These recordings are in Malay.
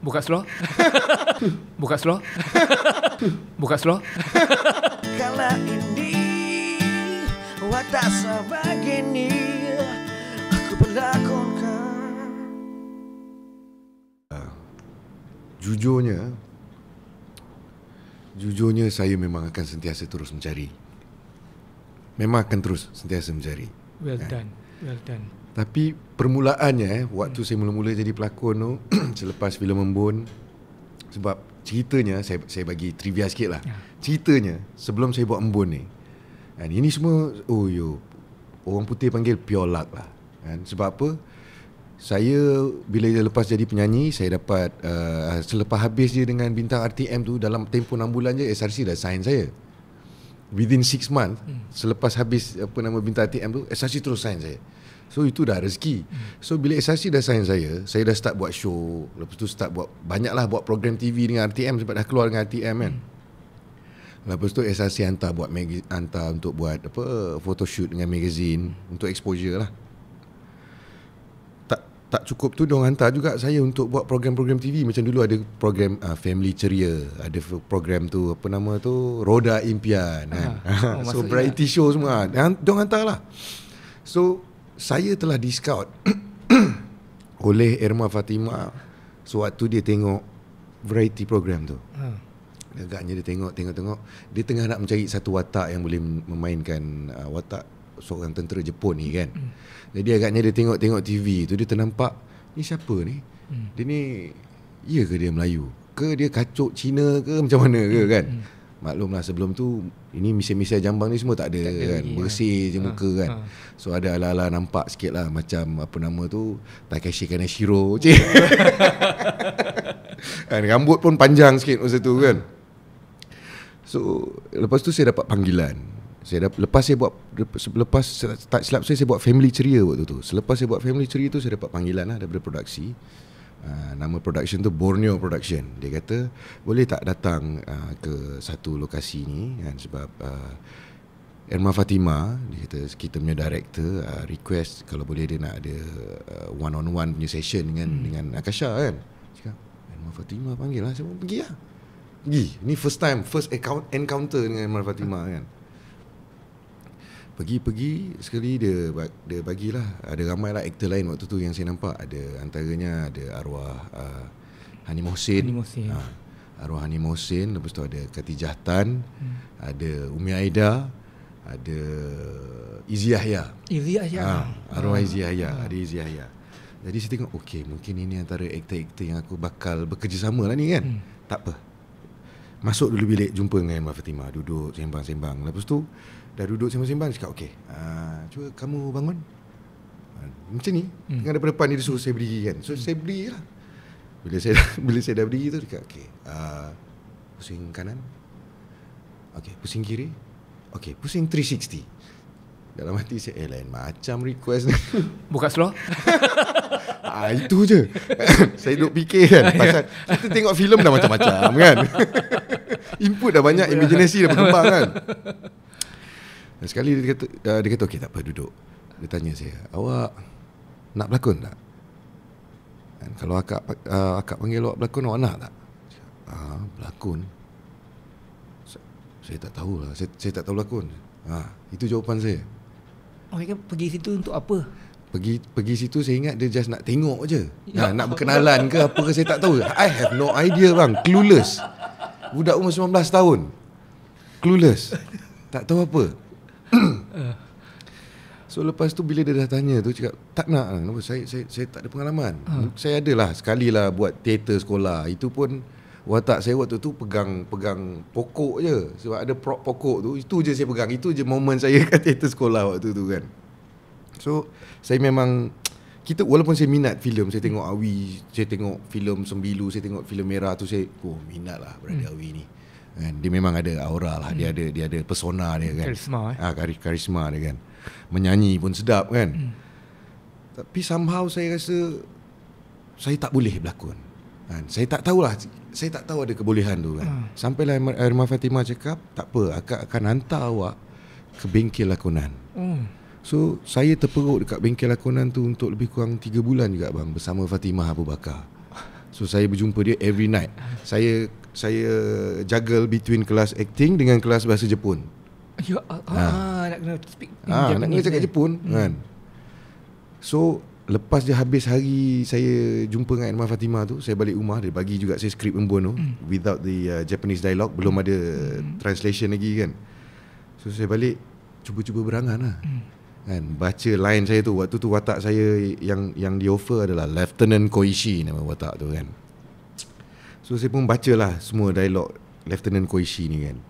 Buka slow. Buka slow. Buka slow. Kala ini waktu sebegini aku berlakonkan. Ah, jujurnya, jujurnya saya memang akan sentiasa terus mencari. Memang akan terus sentiasa mencari. Well ah. done. Eh. Well done. Tapi permulaannya eh, waktu hmm. saya mula-mula jadi pelakon tu selepas filem Membun sebab ceritanya saya saya bagi trivia sikit lah ya. Ceritanya sebelum saya buat Membun ni. Kan ini semua oh yo orang putih panggil pure lah. Kan sebab apa? Saya bila dia lepas jadi penyanyi saya dapat uh, selepas habis je dengan bintang RTM tu dalam tempoh 6 bulan je SRC dah sign saya within 6 month hmm. selepas habis apa nama bintang ATM tu SRC terus sign saya so itu dah rezeki hmm. so bila SRC dah sign saya saya dah start buat show lepas tu start buat banyaklah buat program TV dengan RTM sebab dah keluar dengan RTM kan hmm. lepas tu SRC hantar buat hantar untuk buat apa photoshoot dengan magazine untuk exposure lah tak cukup tu dong hantar juga saya untuk buat program-program TV macam dulu ada program uh, Family Ceria, ada program tu apa nama tu Roda Impian kan. Oh, so variety show semua. Ah, Dan dong hantarlah. So saya telah discount oleh Irma Fatima sewaktu so, dia tengok variety program tu. Uh. Agaknya dia tengok tengok tengok dia tengah nak mencari satu watak yang boleh memainkan uh, watak seorang tentera Jepun ni kan. Mm. Jadi agaknya dia tengok-tengok TV tu dia ternampak ni siapa ni? Mm. Dia ni iya ke dia Melayu? Ke dia kacuk Cina ke macam mana ke kan? Hmm. Maklum lah sebelum tu ini misi-misi jambang ni semua tak ada, tak ada kan. Bersih kan. je ha, muka kan. Ha. So ada ala-ala nampak sikit lah macam apa nama tu Takashi Kaneshiro. Oh. kan rambut pun panjang sikit masa tu kan. So lepas tu saya dapat panggilan saya dah lepas saya buat lepas tak silap saya saya buat family ceria waktu tu. Selepas saya buat family ceria tu saya dapat panggilan lah daripada produksi. Uh, nama production tu Borneo Production. Dia kata boleh tak datang uh, ke satu lokasi ni kan sebab uh, Irma Fatima dia kata kita punya director uh, request kalau boleh dia nak ada uh, one on one punya session dengan hmm. dengan Akasha kan. Cakap Irma Fatima panggil lah saya pun pergi lah. Pergi. Ni first time first encounter dengan Irma Fatima kan pergi-pergi sekali dia dia bagilah ada ramai lah aktor lain waktu tu yang saya nampak ada antaranya ada arwah uh, Hani Mohsin Hani Mohsin ha, arwah Hani Mohsin lepas tu ada Katijah Tan hmm. ada Umi Aida ada Izzy Yahya Izzy Yahya ha, arwah hmm. Izzy Yahya ada Izzy Yahya jadi saya tengok okey mungkin ini antara aktor-aktor yang aku bakal bekerjasama lah ni kan hmm. tak apa Masuk dulu bilik jumpa dengan Mbak Fatimah Duduk sembang-sembang Lepas tu Dah duduk sembang-sembang Cakap okey uh, Cuba kamu bangun uh, Macam ni hmm. Tengah depan depan ni dia suruh saya berdiri kan So hmm. saya berdiri lah Bila saya, dah, bila saya dah berdiri tu Cakap okey uh, Pusing kanan Okey pusing kiri Okey pusing 360 Dalam hati saya Eh lain macam request ni Buka slow Ah, itu je Saya duduk fikir kan ya. Pasal Kita tengok filem dah macam-macam kan input dah banyak imaginasi dah berkembang kan dan sekali dia kata uh, dia kata okey tak apa duduk dia tanya saya awak nak berlakon tak dan kalau akak uh, akak panggil awak berlakon awak nak tak ah berlakon saya tak tahulah saya, saya tak tahu berlakon ha itu jawapan saya Oh, kan pergi situ untuk apa? Pergi pergi situ saya ingat dia just nak tengok je. Ya. Ha, nak berkenalan ke apa ke saya tak tahu. I have no idea bang. Clueless. Budak umur 19 tahun Clueless Tak tahu apa So lepas tu bila dia dah tanya tu cakap tak nak lah. kenapa saya saya saya tak ada pengalaman. Hmm. Saya ada lah sekali lah buat teater sekolah. Itu pun watak saya waktu tu pegang pegang pokok je sebab ada prop pokok tu itu je saya pegang. Itu je momen saya kat teater sekolah waktu tu kan. So saya memang kita walaupun saya minat filem saya tengok Awi saya tengok filem Sembilu saya tengok filem Merah tu saya oh minat lah berada hmm. Awi ni kan dia memang ada aura lah hmm. dia ada dia ada persona dia kan karisma eh ah karisma dia kan menyanyi pun sedap kan hmm. tapi somehow saya rasa saya tak boleh berlakon kan saya tak tahulah saya tak tahu ada kebolehan tu kan hmm. sampailah Irma Fatima cakap tak apa akak akan hantar awak ke bengkel lakonan hmm So saya terperuk dekat bengkel lakonan tu untuk lebih kurang 3 bulan juga bang bersama Fatimah Abu Bakar. So saya berjumpa dia every night. Saya saya juggle between kelas acting dengan kelas bahasa Jepun. Ya ah, ha. Ah, nak kena speak ha, nak kena cakap Jepun hmm. kan. So lepas dia habis hari saya jumpa dengan Imam Fatimah tu, saya balik rumah dia bagi juga saya skrip Mbon tu hmm. without the uh, Japanese dialogue belum hmm. ada translation lagi kan. So saya balik cuba-cuba beranganlah. Hmm kan baca line saya tu waktu tu watak saya yang yang di offer adalah Lieutenant Koishi nama watak tu kan so saya pun bacalah semua dialog Lieutenant Koishi ni kan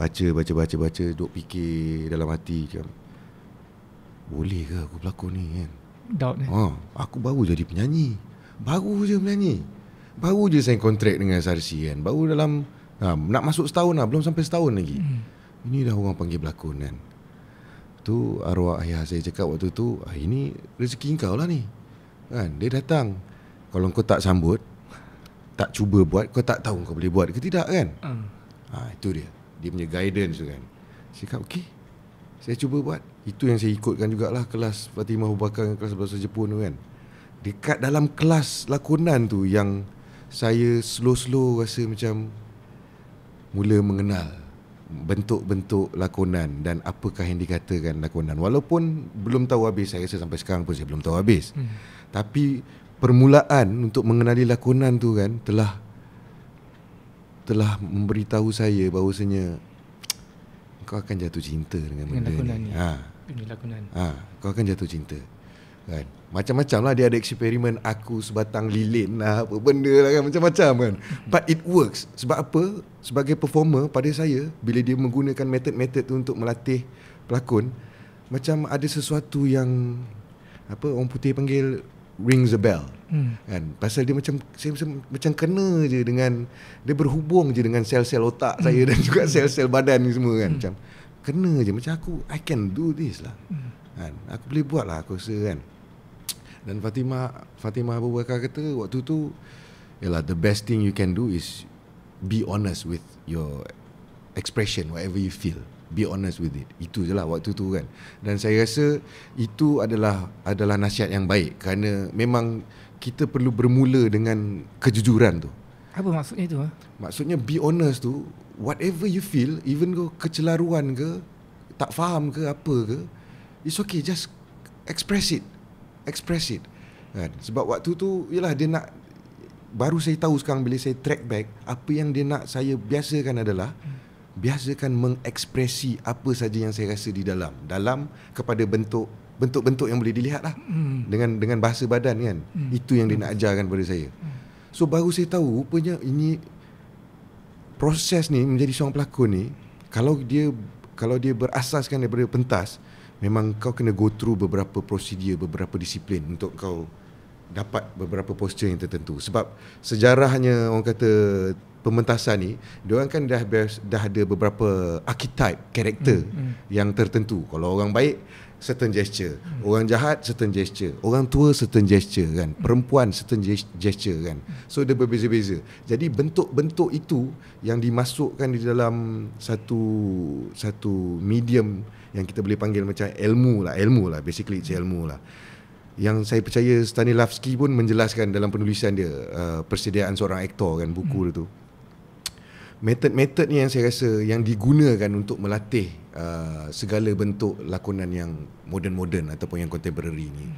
baca baca baca baca duk fikir dalam hati macam boleh ke aku berlakon ni kan doubt ni ha, aku baru jadi penyanyi baru je penyanyi baru je saya kontrak dengan SRC kan baru dalam ha, nak masuk setahun lah belum sampai setahun lagi hmm. ini dah orang panggil berlakon kan tu arwah ayah saya cakap waktu tu ah, ini rezeki kau lah ni kan dia datang kalau kau tak sambut tak cuba buat kau tak tahu kau boleh buat ke tidak kan hmm. ah, itu dia dia punya guidance tu kan saya cakap okey saya cuba buat itu yang saya ikutkan jugalah kelas Fatimah Ubakar dengan kelas bahasa Jepun tu kan dekat dalam kelas lakonan tu yang saya slow-slow rasa macam mula mengenal bentuk-bentuk lakonan dan apakah yang dikatakan lakonan walaupun belum tahu habis saya rasa sampai sekarang pun saya belum tahu habis hmm. tapi permulaan untuk mengenali lakonan tu kan telah telah memberitahu saya bahawasanya kau akan jatuh cinta dengan, dengan benda lakonan ni. ha ini lakonan ha kau akan jatuh cinta kan macam-macam lah dia ada eksperimen aku sebatang lilin lah apa benda lah kan macam-macam kan but it works sebab apa sebagai performer pada saya bila dia menggunakan method-method tu untuk melatih pelakon macam ada sesuatu yang apa orang putih panggil rings a bell hmm. kan pasal dia macam saya macam, macam kena je dengan dia berhubung je dengan sel-sel otak hmm. saya dan juga sel-sel badan ni semua kan hmm. macam kena je macam aku I can do this lah hmm kan aku boleh buat lah aku rasa kan dan Fatimah Fatimah Abu Bakar kata waktu tu ialah the best thing you can do is be honest with your expression whatever you feel be honest with it itu je lah waktu tu kan dan saya rasa itu adalah adalah nasihat yang baik kerana memang kita perlu bermula dengan kejujuran tu apa maksudnya tu? Ha? Maksudnya be honest tu Whatever you feel Even kau kecelaruan ke Tak faham ke apa ke It's okay just express it Express it kan? Sebab waktu tu Yelah dia nak Baru saya tahu sekarang bila saya track back Apa yang dia nak saya biasakan adalah Biasakan mengekspresi apa saja yang saya rasa di dalam Dalam kepada bentuk Bentuk-bentuk yang boleh dilihat lah hmm. dengan, dengan bahasa badan kan hmm. Itu yang dia nak ajarkan pada saya hmm. So baru saya tahu rupanya ini Proses ni menjadi seorang pelakon ni Kalau dia kalau dia berasaskan daripada pentas memang kau kena go through beberapa prosedur, beberapa disiplin untuk kau dapat beberapa postur yang tertentu. Sebab sejarahnya orang kata pementasan ni, dia kan dah dah ada beberapa archetype, karakter mm, mm. yang tertentu. Kalau orang baik, certain gesture hmm. orang jahat certain gesture orang tua certain gesture kan hmm. perempuan certain gesture kan so dia berbeza-beza jadi bentuk-bentuk itu yang dimasukkan di dalam satu satu medium yang kita boleh panggil macam ilmu lah ilmu lah basically it's ilmu lah yang saya percaya Stanislavski pun menjelaskan dalam penulisan dia uh, persediaan seorang aktor kan buku hmm. dia tu Method-method ni yang saya rasa yang digunakan untuk melatih uh, segala bentuk lakonan yang moden-moden ataupun yang contemporary ni.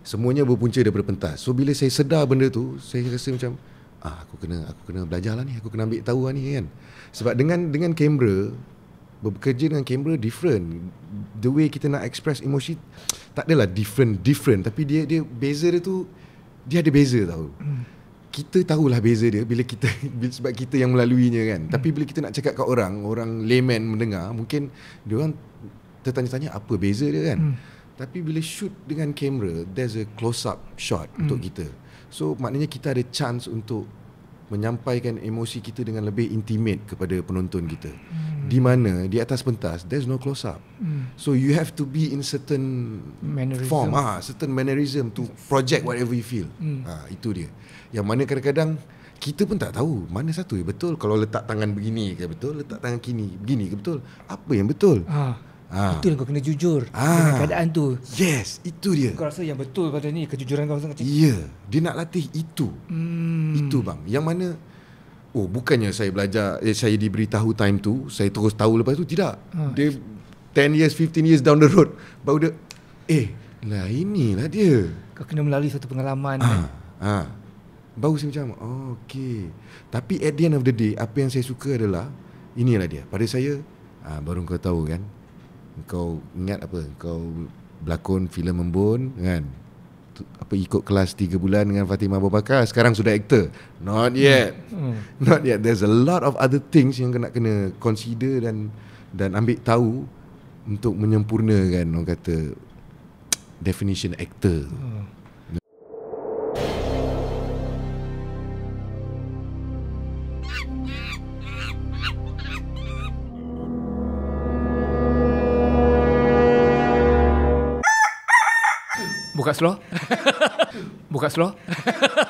Semuanya berpunca daripada pentas. So bila saya sedar benda tu, saya rasa macam ah aku kena aku kena belajar lah ni, aku kena ambil tahu lah ni kan. Sebab dengan dengan kamera bekerja dengan kamera different the way kita nak express emosi tak adalah different different tapi dia dia beza dia tu dia ada beza tau. Hmm kita tahulah beza dia bila kita bila, sebab kita yang melaluinya kan hmm. tapi bila kita nak cakap kat orang orang layman mendengar mungkin dia orang tertanya-tanya apa beza dia kan hmm. tapi bila shoot dengan kamera there's a close up shot hmm. untuk kita so maknanya kita ada chance untuk menyampaikan emosi kita dengan lebih intimate kepada penonton kita hmm. di mana di atas pentas there's no close up hmm. so you have to be in certain mannerism. form ah ha, certain mannerism to project whatever you feel hmm. ha, itu dia yang mana kadang-kadang kita pun tak tahu mana satu yang betul kalau letak tangan begini ke betul letak tangan kini begini ke betul apa yang betul ha. Ha. Ah. Itulah kau kena jujur ha. dengan keadaan tu. Yes, itu dia. Kau rasa yang betul pada ni kejujuran kau sangat cantik. Ya, dia nak latih itu. Hmm. Itu bang. Yang mana oh bukannya saya belajar eh, saya diberitahu time tu, saya terus tahu lepas tu tidak. Ha. Dia 10 years, 15 years down the road baru dia eh, lah inilah dia. Kau kena melalui satu pengalaman. Ha. Kan? ha. Baru saya macam, oh, okay. Tapi at the end of the day, apa yang saya suka adalah, inilah dia. Pada saya, ah, baru kau tahu kan, kau ingat apa kau berlakon filem membun kan apa ikut kelas 3 bulan dengan Fatima Abu Bakar sekarang sudah aktor not yet hmm. not yet there's a lot of other things yang kena kena consider dan dan ambil tahu untuk menyempurnakan orang kata definition actor hmm. seluar. Buka seluar.